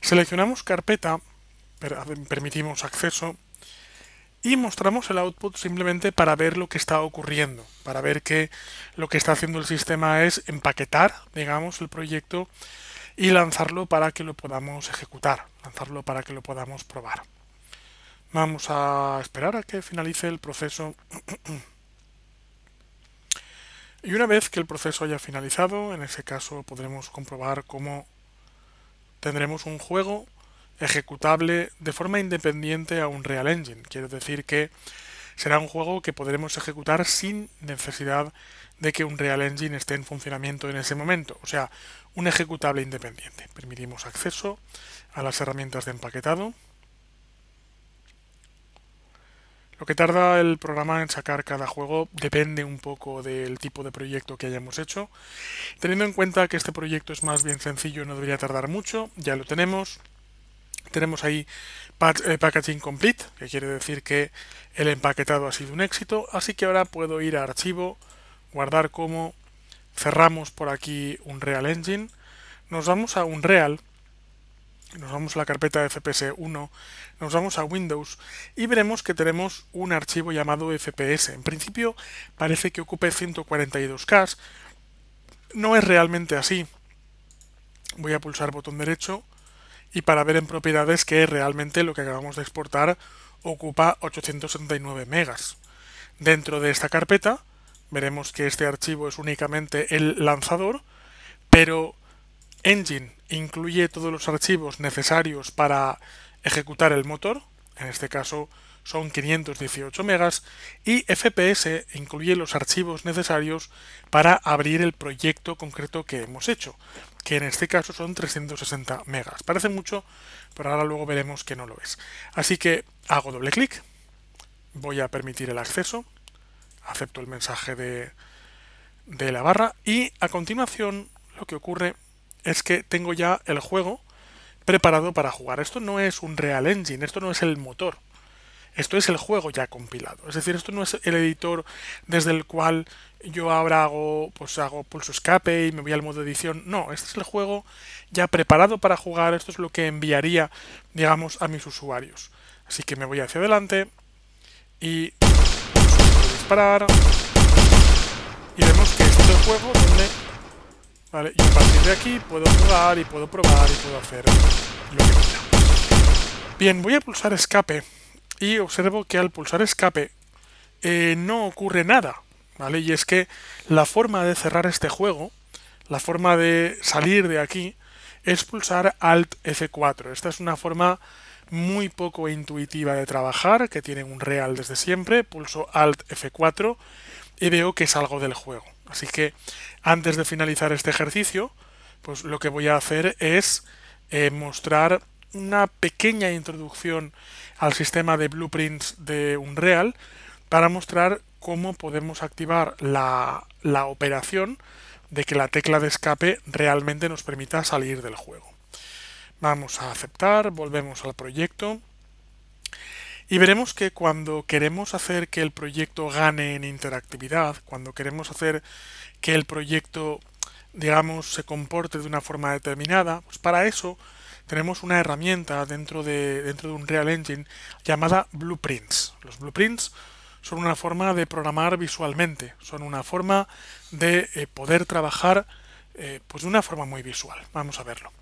Seleccionamos carpeta, permitimos acceso y mostramos el output simplemente para ver lo que está ocurriendo, para ver que lo que está haciendo el sistema es empaquetar, digamos, el proyecto y lanzarlo para que lo podamos ejecutar, lanzarlo para que lo podamos probar. Vamos a esperar a que finalice el proceso. Y una vez que el proceso haya finalizado, en ese caso podremos comprobar cómo tendremos un juego ejecutable de forma independiente a un Real Engine. Quiero decir que será un juego que podremos ejecutar sin necesidad de que un Real Engine esté en funcionamiento en ese momento, o sea, un ejecutable independiente. Permitimos acceso a las herramientas de empaquetado, lo que tarda el programa en sacar cada juego depende un poco del tipo de proyecto que hayamos hecho. Teniendo en cuenta que este proyecto es más bien sencillo, no debería tardar mucho, ya lo tenemos. Tenemos ahí eh, Packaging Complete, que quiere decir que el empaquetado ha sido un éxito, así que ahora puedo ir a Archivo, guardar como, cerramos por aquí un Real Engine, nos vamos a un Real, nos vamos a la carpeta FPS1, nos vamos a Windows y veremos que tenemos un archivo llamado FPS. En principio parece que ocupe 142K, no es realmente así. Voy a pulsar botón derecho y para ver en propiedades que realmente lo que acabamos de exportar ocupa 879 megas. Dentro de esta carpeta veremos que este archivo es únicamente el lanzador, pero engine incluye todos los archivos necesarios para ejecutar el motor, en este caso son 518 megas, y FPS incluye los archivos necesarios para abrir el proyecto concreto que hemos hecho, que en este caso son 360 megas. Parece mucho, pero ahora luego veremos que no lo es. Así que hago doble clic, voy a permitir el acceso, acepto el mensaje de, de la barra y a continuación lo que ocurre es que tengo ya el juego preparado para jugar. Esto no es un Real Engine, esto no es el motor. Esto es el juego ya compilado. Es decir, esto no es el editor desde el cual yo ahora hago, pues hago pulso escape y me voy al modo edición. No, este es el juego ya preparado para jugar. Esto es lo que enviaría, digamos, a mis usuarios. Así que me voy hacia adelante y disparar. Y vemos que este juego donde y a partir de aquí puedo probar y puedo probar y puedo hacer lo que quiera. Bien, voy a pulsar escape y observo que al pulsar escape eh, no ocurre nada, ¿vale? Y es que la forma de cerrar este juego, la forma de salir de aquí, es pulsar Alt F4. Esta es una forma muy poco intuitiva de trabajar, que tiene un real desde siempre. Pulso Alt F4 y veo que salgo del juego. Así que antes de finalizar este ejercicio, pues lo que voy a hacer es eh, mostrar una pequeña introducción al sistema de blueprints de Unreal para mostrar cómo podemos activar la, la operación de que la tecla de escape realmente nos permita salir del juego. Vamos a aceptar, volvemos al proyecto. Y veremos que cuando queremos hacer que el proyecto gane en interactividad, cuando queremos hacer que el proyecto, digamos, se comporte de una forma determinada, pues para eso tenemos una herramienta dentro de, dentro de un Real Engine llamada Blueprints. Los Blueprints son una forma de programar visualmente, son una forma de eh, poder trabajar eh, pues de una forma muy visual. Vamos a verlo.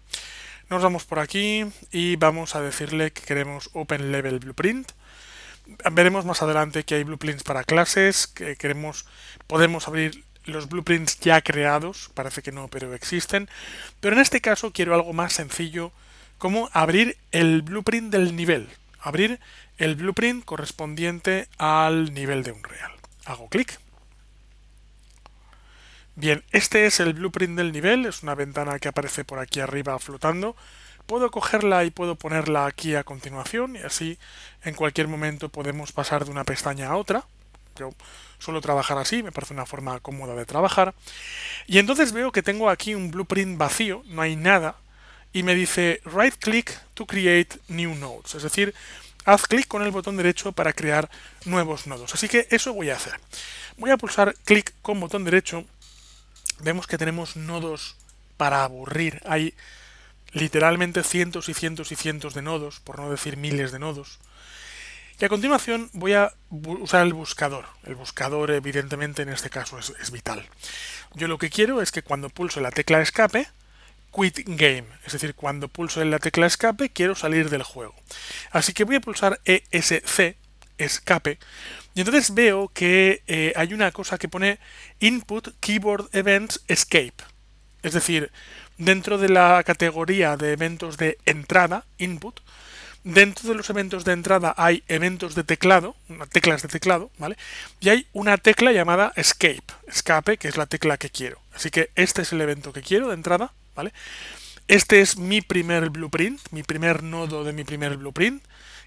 Nos vamos por aquí y vamos a decirle que queremos Open Level Blueprint. Veremos más adelante que hay blueprints para clases, que queremos, podemos abrir los blueprints ya creados, parece que no, pero existen. Pero en este caso quiero algo más sencillo, como abrir el blueprint del nivel, abrir el blueprint correspondiente al nivel de Unreal. Hago clic Bien, este es el blueprint del nivel, es una ventana que aparece por aquí arriba flotando. Puedo cogerla y puedo ponerla aquí a continuación y así en cualquier momento podemos pasar de una pestaña a otra. Yo suelo trabajar así, me parece una forma cómoda de trabajar. Y entonces veo que tengo aquí un blueprint vacío, no hay nada, y me dice right click to create new nodes, es decir, haz clic con el botón derecho para crear nuevos nodos. Así que eso voy a hacer. Voy a pulsar clic con botón derecho vemos que tenemos nodos para aburrir. Hay literalmente cientos y cientos y cientos de nodos, por no decir miles de nodos. Y a continuación voy a usar el buscador. El buscador evidentemente en este caso es, vital. Yo lo que quiero es que cuando pulso la tecla escape, quit game. Es decir, cuando pulso la tecla escape quiero salir del juego. Así que voy a pulsar ESC, escape, y entonces veo que eh, hay una cosa que pone Input Keyboard Events Escape. Es decir, dentro de la categoría de eventos de entrada, input, dentro de los eventos de entrada hay eventos de teclado, teclas de teclado, ¿vale? Y hay una tecla llamada escape, escape, que es la tecla que quiero. Así que este es el evento que quiero de entrada, ¿vale? Este es mi primer blueprint, mi primer nodo de mi primer blueprint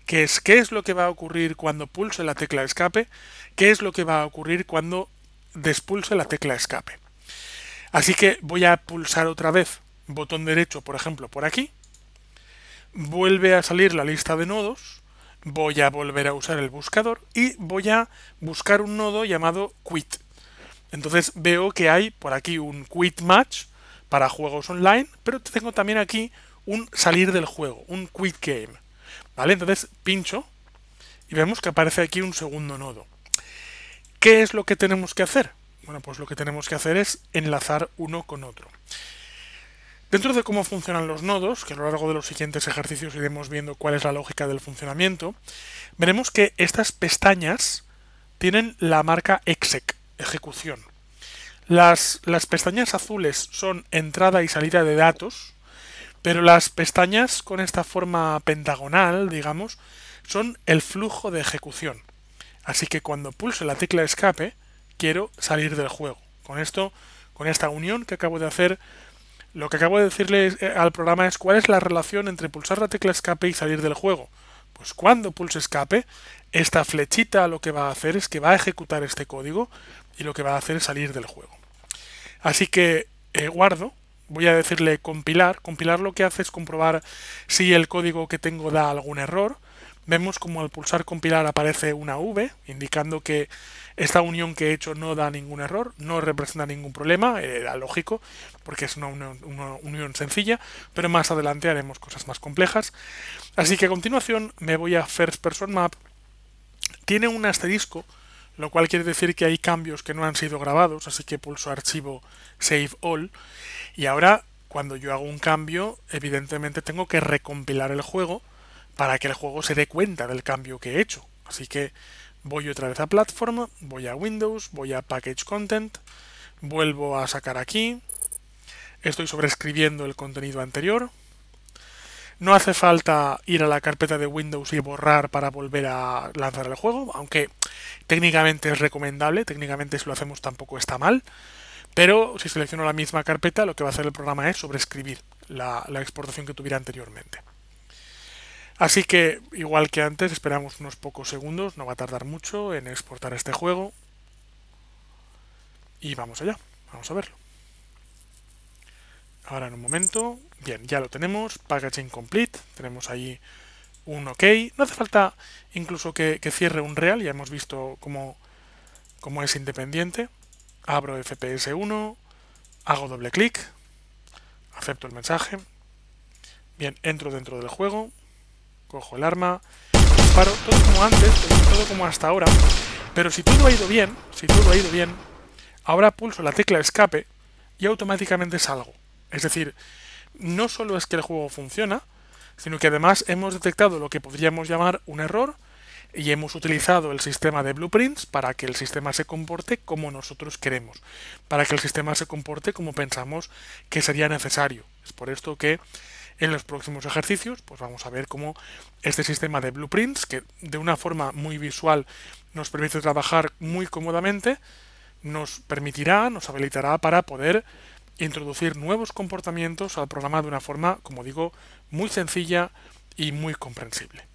es qué es lo que va a ocurrir cuando pulse la tecla escape, qué es lo que va a ocurrir cuando despulse la tecla escape. Así que voy a pulsar otra vez botón derecho, por ejemplo, por aquí. Vuelve a salir la lista de nodos. Voy a volver a usar el buscador y voy a buscar un nodo llamado quit. Entonces veo que hay por aquí un quit match para juegos online, pero tengo también aquí un salir del juego, un quit game. ¿Vale? Entonces pincho y vemos que aparece aquí un segundo nodo. ¿Qué es lo que tenemos que hacer? Bueno, pues lo que tenemos que hacer es enlazar uno con otro. Dentro de cómo funcionan los nodos, que a lo largo de los siguientes ejercicios iremos viendo cuál es la lógica del funcionamiento, veremos que estas pestañas tienen la marca exec, ejecución. Las, las pestañas azules son entrada y salida de datos, pero las pestañas con esta forma pentagonal, digamos, son el flujo de ejecución. Así que cuando pulso la tecla escape, quiero salir del juego. Con esto, con esta unión que acabo de hacer, lo que acabo de decirle eh, al programa es cuál es la relación entre pulsar la tecla escape y salir del juego. Pues cuando pulse escape, esta flechita lo que va a hacer es que va a ejecutar este código y lo que va a hacer es salir del juego. Así que eh, guardo voy a decirle compilar. Compilar lo que hace es comprobar si el código que tengo da algún error. Vemos como al pulsar compilar aparece una V, indicando que esta unión que he hecho no da ningún error, no representa ningún problema, era eh, lógico, porque es una unión, sencilla, pero más adelante haremos cosas más complejas. Así que a continuación me voy a First Person Map. Tiene un asterisco lo cual quiere decir que hay cambios que no han sido grabados, así que pulso archivo Save All y ahora cuando yo hago un cambio, evidentemente tengo que recompilar el juego para que el juego se dé cuenta del cambio que he hecho. Así que voy otra vez a plataforma voy a Windows, voy a Package Content, vuelvo a sacar aquí, estoy sobreescribiendo el contenido anterior, no hace falta ir a la carpeta de Windows y borrar para volver a lanzar el juego, aunque técnicamente es recomendable, técnicamente si lo hacemos tampoco está mal. Pero si selecciono la misma carpeta, lo que va a hacer el programa es sobreescribir la, la exportación que tuviera anteriormente. Así que, igual que antes, esperamos unos pocos segundos, no va a tardar mucho en exportar este juego. Y vamos allá, vamos a verlo. Ahora en un momento. Bien, ya lo tenemos. Packaging complete. Tenemos ahí un OK. No hace falta incluso que, cierre un real. Ya hemos visto cómo, cómo es independiente. Abro FPS 1. Hago doble clic. Acepto el mensaje. Bien, entro dentro del juego. Cojo el arma. Disparo. Todo como antes. Todo como hasta ahora. Pero si todo ha ido bien, si todo ha ido bien, ahora pulso la tecla escape y automáticamente salgo. Es decir, no solo es que el juego funciona, sino que además hemos detectado lo que podríamos llamar un error y hemos utilizado el sistema de blueprints para que el sistema se comporte como nosotros queremos, para que el sistema se comporte como pensamos que sería necesario. Es por esto que en los próximos ejercicios pues vamos a ver cómo este sistema de blueprints, que de una forma muy visual nos permite trabajar muy cómodamente, nos permitirá, nos habilitará para poder introducir nuevos comportamientos al programa de una forma, como digo, muy sencilla y muy comprensible.